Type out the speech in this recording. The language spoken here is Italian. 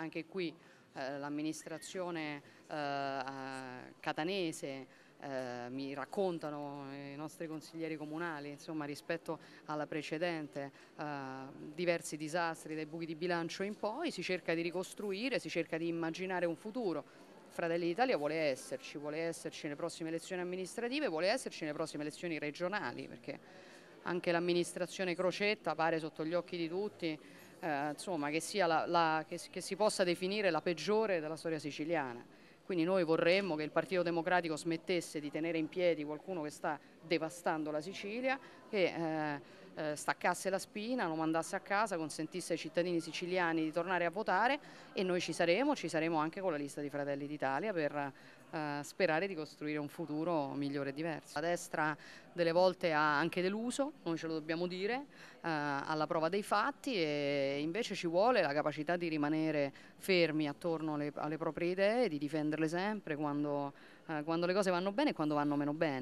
Anche qui eh, l'amministrazione eh, catanese eh, mi raccontano i nostri consiglieri comunali insomma, rispetto alla precedente eh, diversi disastri dai buchi di bilancio in poi, si cerca di ricostruire, si cerca di immaginare un futuro. Fratelli d'Italia vuole esserci, vuole esserci nelle prossime elezioni amministrative, vuole esserci nelle prossime elezioni regionali perché anche l'amministrazione Crocetta pare sotto gli occhi di tutti eh, insomma, che, la, la, che, che si possa definire la peggiore della storia siciliana. Quindi noi vorremmo che il Partito Democratico smettesse di tenere in piedi qualcuno che sta devastando la Sicilia, che eh, eh, staccasse la spina, lo mandasse a casa, consentisse ai cittadini siciliani di tornare a votare e noi ci saremo, ci saremo anche con la lista di Fratelli d'Italia per eh, sperare di costruire un futuro migliore e diverso. La destra delle volte ha anche deluso, noi ce lo dobbiamo dire, eh, alla prova dei fatti e invece ci vuole la capacità di rimanere fermi attorno alle, alle proprie idee, di difenderle sempre quando, eh, quando le cose vanno bene e quando vanno meno bene.